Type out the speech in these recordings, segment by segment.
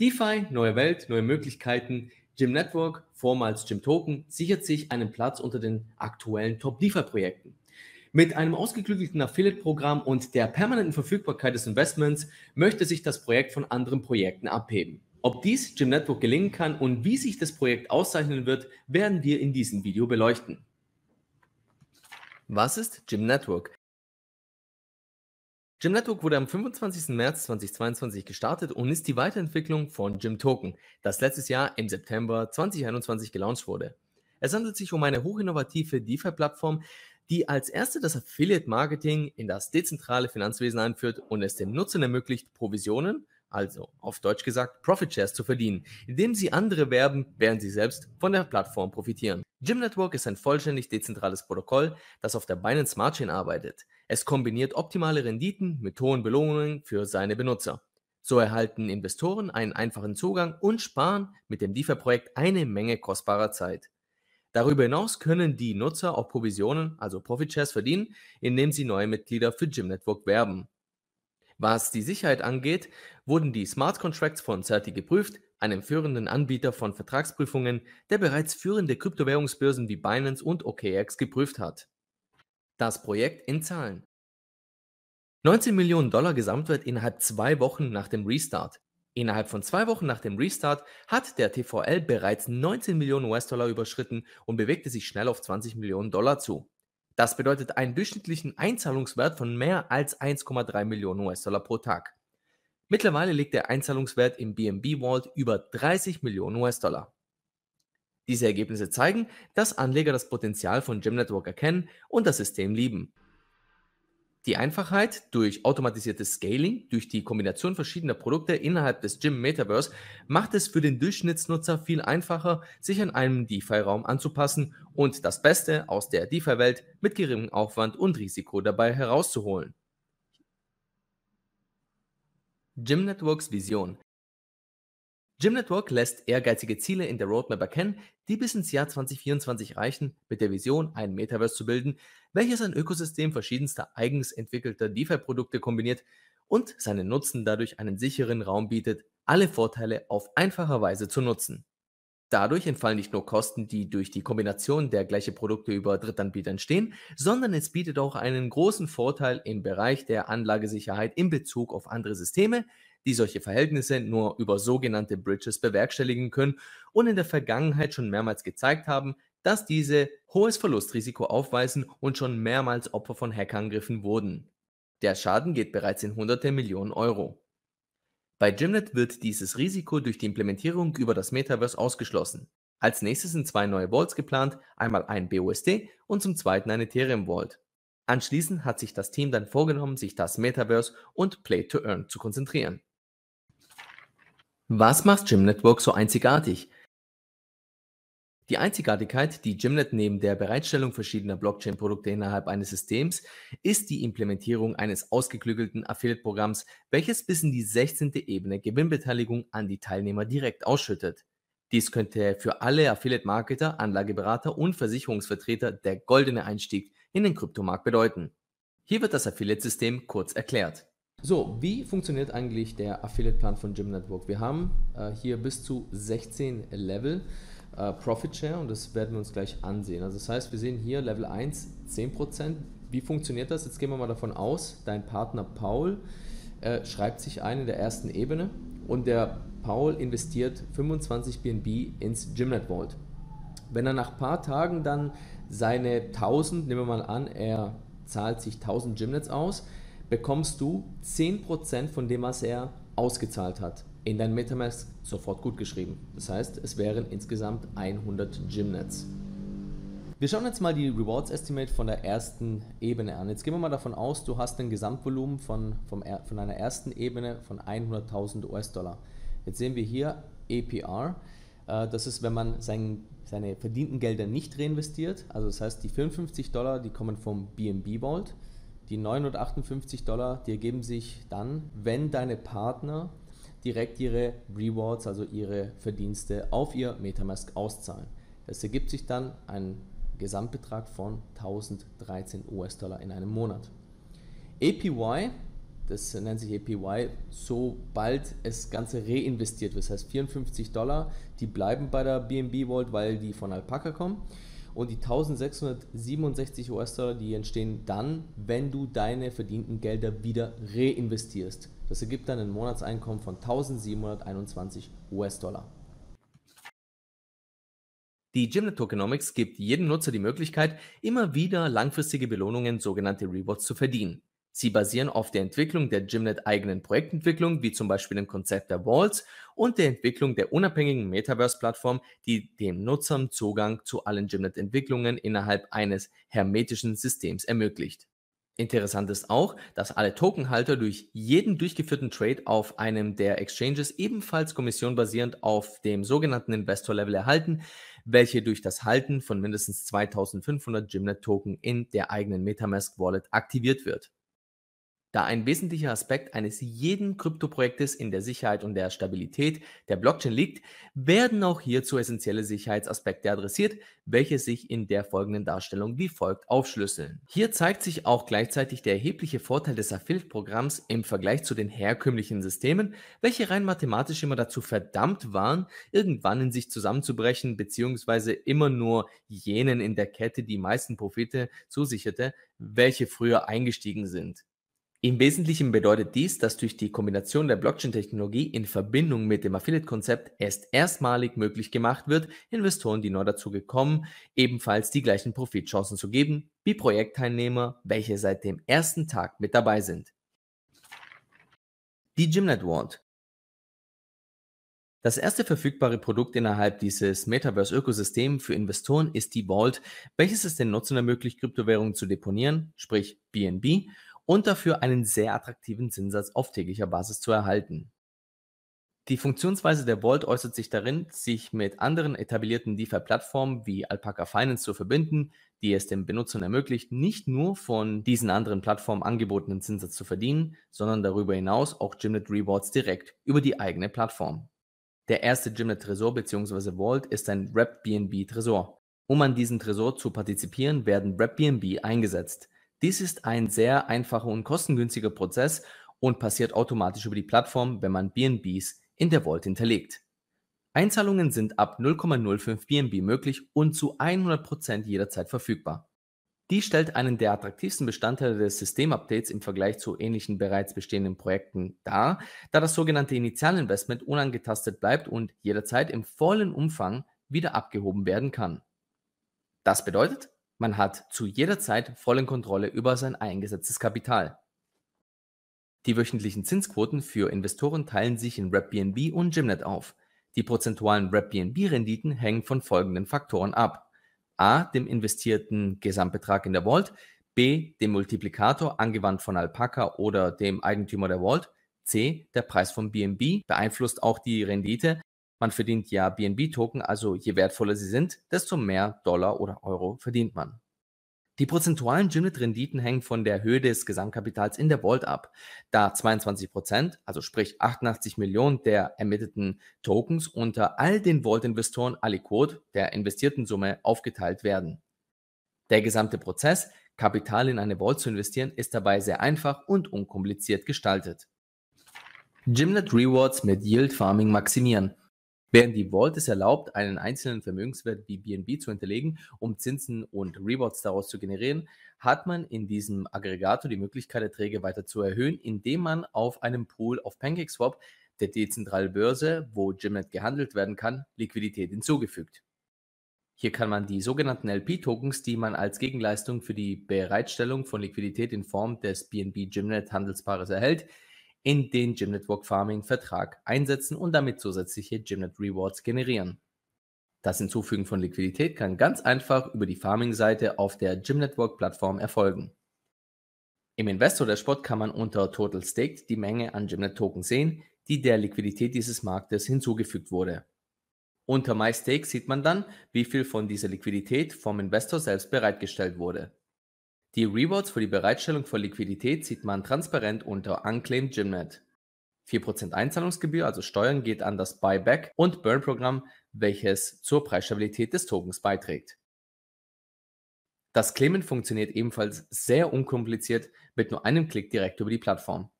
DeFi, neue Welt, neue Möglichkeiten. Jim Network, vormals Jim Token, sichert sich einen Platz unter den aktuellen Top-DeFi-Projekten. Mit einem ausgeklügelten Affiliate-Programm und der permanenten Verfügbarkeit des Investments möchte sich das Projekt von anderen Projekten abheben. Ob dies Jim Network gelingen kann und wie sich das Projekt auszeichnen wird, werden wir in diesem Video beleuchten. Was ist Jim Network? Gym Network wurde am 25. März 2022 gestartet und ist die Weiterentwicklung von Gym Token, das letztes Jahr im September 2021 gelauncht wurde. Es handelt sich um eine hochinnovative DeFi-Plattform, die als erste das Affiliate-Marketing in das dezentrale Finanzwesen einführt und es den Nutzern ermöglicht, Provisionen also auf Deutsch gesagt Profit Shares zu verdienen. Indem sie andere werben, während sie selbst von der Plattform profitieren. Gym Network ist ein vollständig dezentrales Protokoll, das auf der Binance Smart Chain arbeitet. Es kombiniert optimale Renditen mit hohen Belohnungen für seine Benutzer. So erhalten Investoren einen einfachen Zugang und sparen mit dem Lieferprojekt eine Menge kostbarer Zeit. Darüber hinaus können die Nutzer auch Provisionen, also Profit Shares, verdienen, indem sie neue Mitglieder für Gym Network werben. Was die Sicherheit angeht, wurden die Smart Contracts von Certi geprüft, einem führenden Anbieter von Vertragsprüfungen, der bereits führende Kryptowährungsbörsen wie Binance und OKX geprüft hat. Das Projekt in Zahlen. 19 Millionen Dollar Gesamtwert innerhalb zwei Wochen nach dem Restart. Innerhalb von zwei Wochen nach dem Restart hat der TVL bereits 19 Millionen US-Dollar überschritten und bewegte sich schnell auf 20 Millionen Dollar zu. Das bedeutet einen durchschnittlichen Einzahlungswert von mehr als 1,3 Millionen US-Dollar pro Tag. Mittlerweile liegt der Einzahlungswert im BNB Vault über 30 Millionen US-Dollar. Diese Ergebnisse zeigen, dass Anleger das Potenzial von Gym Network erkennen und das System lieben die Einfachheit durch automatisiertes Scaling, durch die Kombination verschiedener Produkte innerhalb des Gym Metaverse macht es für den Durchschnittsnutzer viel einfacher, sich an einen DeFi-Raum anzupassen und das Beste aus der DeFi-Welt mit geringem Aufwand und Risiko dabei herauszuholen. Gym Networks Vision Gym Network lässt ehrgeizige Ziele in der Roadmap erkennen, die bis ins Jahr 2024 reichen, mit der Vision, ein Metaverse zu bilden, welches ein Ökosystem verschiedenster eigens entwickelter DeFi-Produkte kombiniert und seinen Nutzen dadurch einen sicheren Raum bietet, alle Vorteile auf einfache Weise zu nutzen. Dadurch entfallen nicht nur Kosten, die durch die Kombination der gleichen Produkte über Drittanbieter entstehen, sondern es bietet auch einen großen Vorteil im Bereich der Anlagesicherheit in Bezug auf andere Systeme, die solche Verhältnisse nur über sogenannte Bridges bewerkstelligen können und in der Vergangenheit schon mehrmals gezeigt haben, dass diese hohes Verlustrisiko aufweisen und schon mehrmals Opfer von Hackerangriffen wurden. Der Schaden geht bereits in hunderte Millionen Euro. Bei Gymnet wird dieses Risiko durch die Implementierung über das Metaverse ausgeschlossen. Als nächstes sind zwei neue Vaults geplant, einmal ein BUSD und zum zweiten ein Ethereum Vault. Anschließend hat sich das Team dann vorgenommen, sich das Metaverse und Play to Earn zu konzentrieren. Was macht Gym Network so einzigartig? Die Einzigartigkeit, die Gymnet neben der Bereitstellung verschiedener Blockchain-Produkte innerhalb eines Systems, ist die Implementierung eines ausgeklügelten Affiliate-Programms, welches bis in die 16. Ebene Gewinnbeteiligung an die Teilnehmer direkt ausschüttet. Dies könnte für alle Affiliate-Marketer, Anlageberater und Versicherungsvertreter der goldene Einstieg in den Kryptomarkt bedeuten. Hier wird das Affiliate-System kurz erklärt. So, wie funktioniert eigentlich der Affiliate-Plan von Gym Network? Wir haben äh, hier bis zu 16 Level äh, Profit Share und das werden wir uns gleich ansehen. Also das heißt, wir sehen hier Level 1 10%. Wie funktioniert das? Jetzt gehen wir mal davon aus, dein Partner Paul äh, schreibt sich ein in der ersten Ebene und der Paul investiert 25 BNB ins Gymnet Vault. Wenn er nach ein paar Tagen dann seine 1000, nehmen wir mal an, er zahlt sich 1000 Gymnets aus, bekommst du 10% von dem, was er ausgezahlt hat, in dein Metamask sofort gutgeschrieben. Das heißt, es wären insgesamt 100 Gymnets. Wir schauen jetzt mal die Rewards Estimate von der ersten Ebene an. Jetzt gehen wir mal davon aus, du hast ein Gesamtvolumen von, von, von einer ersten Ebene von 100.000 US-Dollar. Jetzt sehen wir hier APR. Äh, das ist, wenn man sein, seine verdienten Gelder nicht reinvestiert. Also das heißt, die 55 Dollar, die kommen vom BNB Vault. Die 958 Dollar, die ergeben sich dann, wenn deine Partner direkt ihre Rewards, also ihre Verdienste auf ihr Metamask auszahlen. Das ergibt sich dann ein Gesamtbetrag von 1013 US-Dollar in einem Monat. APY, das nennt sich APY, sobald das Ganze reinvestiert wird. Das heißt 54 Dollar, die bleiben bei der BNB Vault, weil die von Alpaca kommen. Und die 1667 US-Dollar, die entstehen dann, wenn du deine verdienten Gelder wieder reinvestierst. Das ergibt dann ein Monatseinkommen von 1721 US-Dollar. Die Gymnet Tokenomics gibt jedem Nutzer die Möglichkeit, immer wieder langfristige Belohnungen, sogenannte Rewards, zu verdienen. Sie basieren auf der Entwicklung der Gymnet-eigenen Projektentwicklung, wie zum Beispiel dem Konzept der Walls und der Entwicklung der unabhängigen Metaverse-Plattform, die dem Nutzern Zugang zu allen Gymnet-Entwicklungen innerhalb eines hermetischen Systems ermöglicht. Interessant ist auch, dass alle Tokenhalter durch jeden durchgeführten Trade auf einem der Exchanges ebenfalls Kommission basierend auf dem sogenannten Investor-Level erhalten, welche durch das Halten von mindestens 2500 Gymnet-Token in der eigenen Metamask-Wallet aktiviert wird da ein wesentlicher Aspekt eines jeden Kryptoprojektes in der Sicherheit und der Stabilität der Blockchain liegt, werden auch hierzu essentielle Sicherheitsaspekte adressiert, welche sich in der folgenden Darstellung wie folgt aufschlüsseln. Hier zeigt sich auch gleichzeitig der erhebliche Vorteil des Affiliate-Programms im Vergleich zu den herkömmlichen Systemen, welche rein mathematisch immer dazu verdammt waren, irgendwann in sich zusammenzubrechen beziehungsweise immer nur jenen in der Kette die meisten Profite zusicherte, welche früher eingestiegen sind. Im Wesentlichen bedeutet dies, dass durch die Kombination der Blockchain-Technologie in Verbindung mit dem Affiliate-Konzept erst erstmalig möglich gemacht wird, Investoren, die neu dazu gekommen, ebenfalls die gleichen Profitchancen zu geben wie Projektteilnehmer, welche seit dem ersten Tag mit dabei sind. Die Gymnet Wand. Das erste verfügbare Produkt innerhalb dieses Metaverse-Ökosystems für Investoren ist die Vault, welches es den Nutzern ermöglicht, Kryptowährungen zu deponieren, sprich BNB, und dafür einen sehr attraktiven Zinssatz auf täglicher Basis zu erhalten. Die Funktionsweise der Vault äußert sich darin, sich mit anderen etablierten DeFi-Plattformen wie Alpaca Finance zu verbinden, die es den Benutzern ermöglicht, nicht nur von diesen anderen Plattformen angebotenen Zinssatz zu verdienen, sondern darüber hinaus auch Gimlet Rewards direkt über die eigene Plattform. Der erste Gimlet Tresor bzw. Vault ist ein WrapBnB Tresor. Um an diesem Tresor zu partizipieren, werden WrapBnB eingesetzt. Dies ist ein sehr einfacher und kostengünstiger Prozess und passiert automatisch über die Plattform, wenn man BNBs in der Vault hinterlegt. Einzahlungen sind ab 0,05 BNB möglich und zu 100% jederzeit verfügbar. Dies stellt einen der attraktivsten Bestandteile des Systemupdates im Vergleich zu ähnlichen bereits bestehenden Projekten dar, da das sogenannte Initialinvestment unangetastet bleibt und jederzeit im vollen Umfang wieder abgehoben werden kann. Das bedeutet, man hat zu jeder Zeit volle Kontrolle über sein eingesetztes Kapital. Die wöchentlichen Zinsquoten für Investoren teilen sich in RepBNB und Gymnet auf. Die prozentualen RepBNB-Renditen hängen von folgenden Faktoren ab. A. dem investierten Gesamtbetrag in der Vault, B. dem Multiplikator angewandt von Alpaca oder dem Eigentümer der Vault, C. der Preis von BNB beeinflusst auch die Rendite man verdient ja BNB-Token, also je wertvoller sie sind, desto mehr Dollar oder Euro verdient man. Die prozentualen Gymnit-Renditen hängen von der Höhe des Gesamtkapitals in der Vault ab, da 22%, also sprich 88 Millionen der ermittelten Tokens unter all den Vault-Investoren aliquot der investierten Summe aufgeteilt werden. Der gesamte Prozess, Kapital in eine Vault zu investieren, ist dabei sehr einfach und unkompliziert gestaltet. Gymnet Rewards mit Yield Farming maximieren während die Vault es erlaubt, einen einzelnen Vermögenswert wie BNB zu hinterlegen, um Zinsen und Rewards daraus zu generieren, hat man in diesem Aggregator die Möglichkeit, Erträge weiter zu erhöhen, indem man auf einem Pool auf PancakeSwap, der dezentralen Börse, wo Gimlet gehandelt werden kann, Liquidität hinzugefügt. Hier kann man die sogenannten LP-Tokens, die man als Gegenleistung für die Bereitstellung von Liquidität in Form des BNB Gimlet Handelspaares erhält, in den Gymnetwork Farming Vertrag einsetzen und damit zusätzliche Gymnet Rewards generieren. Das Hinzufügen von Liquidität kann ganz einfach über die Farming-Seite auf der Gymnetwork-Plattform erfolgen. Im Investor Dashboard kann man unter Total Staked die Menge an Gymnet Token sehen, die der Liquidität dieses Marktes hinzugefügt wurde. Unter My Stake sieht man dann, wie viel von dieser Liquidität vom Investor selbst bereitgestellt wurde. Die Rewards für die Bereitstellung von Liquidität sieht man transparent unter Unclaimed Gymnet. 4% Einzahlungsgebühr, also Steuern, geht an das Buyback und Burn-Programm, welches zur Preisstabilität des Tokens beiträgt. Das Claimen funktioniert ebenfalls sehr unkompliziert mit nur einem Klick direkt über die Plattform.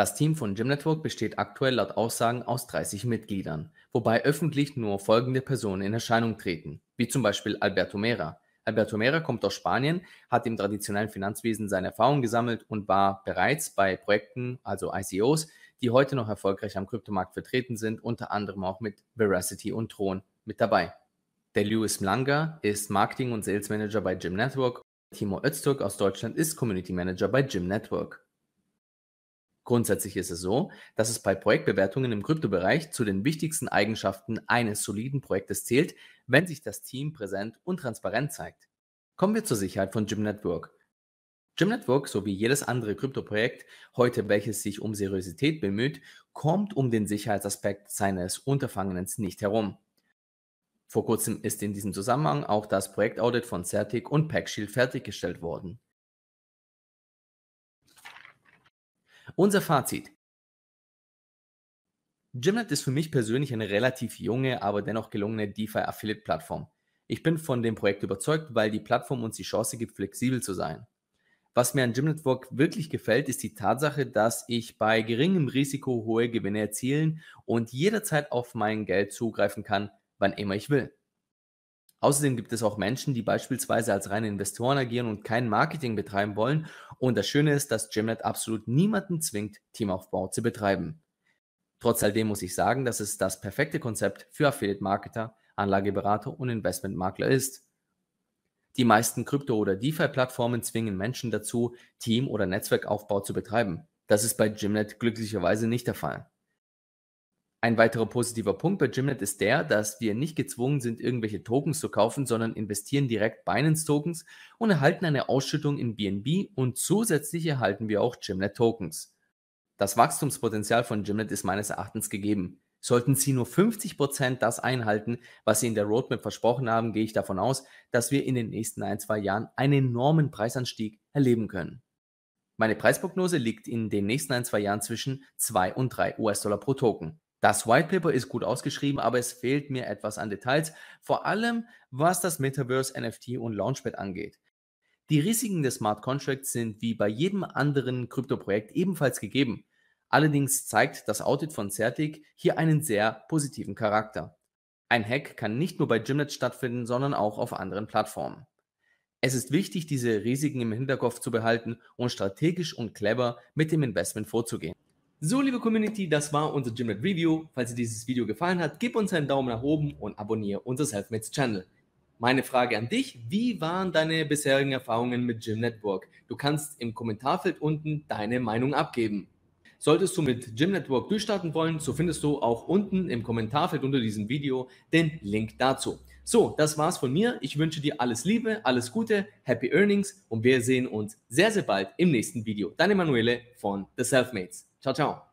Das Team von Gym Network besteht aktuell laut Aussagen aus 30 Mitgliedern, wobei öffentlich nur folgende Personen in Erscheinung treten, wie zum Beispiel Alberto Mera. Alberto Mera kommt aus Spanien, hat im traditionellen Finanzwesen seine Erfahrungen gesammelt und war bereits bei Projekten, also ICOs, die heute noch erfolgreich am Kryptomarkt vertreten sind, unter anderem auch mit Veracity und Thron mit dabei. Der Lewis Mlanger ist Marketing- und Sales Manager bei Gym Network. Timo Öztürk aus Deutschland ist Community Manager bei Gym Network. Grundsätzlich ist es so, dass es bei Projektbewertungen im Kryptobereich zu den wichtigsten Eigenschaften eines soliden Projektes zählt, wenn sich das Team präsent und transparent zeigt. Kommen wir zur Sicherheit von Gym Network. Gym Network, so wie jedes andere Kryptoprojekt heute, welches sich um Seriosität bemüht, kommt um den Sicherheitsaspekt seines Unterfangens nicht herum. Vor kurzem ist in diesem Zusammenhang auch das Projektaudit von Certic und PackShield fertiggestellt worden. Unser Fazit. Gymnet ist für mich persönlich eine relativ junge, aber dennoch gelungene DeFi-Affiliate-Plattform. Ich bin von dem Projekt überzeugt, weil die Plattform uns die Chance gibt, flexibel zu sein. Was mir an Gymnetwork wirklich gefällt, ist die Tatsache, dass ich bei geringem Risiko hohe Gewinne erzielen und jederzeit auf mein Geld zugreifen kann, wann immer ich will. Außerdem gibt es auch Menschen, die beispielsweise als reine Investoren agieren und kein Marketing betreiben wollen. Und das Schöne ist, dass Gymnet absolut niemanden zwingt, Teamaufbau zu betreiben. Trotz alledem muss ich sagen, dass es das perfekte Konzept für Affiliate-Marketer, Anlageberater und Investmentmakler ist. Die meisten Krypto- oder DeFi-Plattformen zwingen Menschen dazu, Team- oder Netzwerkaufbau zu betreiben. Das ist bei Gymnet glücklicherweise nicht der Fall. Ein weiterer positiver Punkt bei Gimlet ist der, dass wir nicht gezwungen sind, irgendwelche Tokens zu kaufen, sondern investieren direkt Binance Tokens und erhalten eine Ausschüttung in BNB und zusätzlich erhalten wir auch Gimlet Tokens. Das Wachstumspotenzial von Gimlet ist meines Erachtens gegeben. Sollten Sie nur 50% das einhalten, was Sie in der Roadmap versprochen haben, gehe ich davon aus, dass wir in den nächsten ein, zwei Jahren einen enormen Preisanstieg erleben können. Meine Preisprognose liegt in den nächsten ein, zwei Jahren zwischen 2 und 3 US-Dollar pro Token. Das White Paper ist gut ausgeschrieben, aber es fehlt mir etwas an Details, vor allem was das Metaverse, NFT und Launchpad angeht. Die Risiken des Smart Contracts sind wie bei jedem anderen Kryptoprojekt ebenfalls gegeben. Allerdings zeigt das Audit von Certic hier einen sehr positiven Charakter. Ein Hack kann nicht nur bei Gymnet stattfinden, sondern auch auf anderen Plattformen. Es ist wichtig, diese Risiken im Hinterkopf zu behalten und strategisch und clever mit dem Investment vorzugehen. So, liebe Community, das war unser Gymnet Review. Falls dir dieses Video gefallen hat, gib uns einen Daumen nach oben und abonniere unser Selfmates Channel. Meine Frage an dich, wie waren deine bisherigen Erfahrungen mit Gym Network? Du kannst im Kommentarfeld unten deine Meinung abgeben. Solltest du mit Gym Network durchstarten wollen, so findest du auch unten im Kommentarfeld unter diesem Video den Link dazu. So, das war's von mir. Ich wünsche dir alles Liebe, alles Gute, Happy Earnings und wir sehen uns sehr, sehr bald im nächsten Video. Deine Manuele von The Selfmates. Ciao, ciao.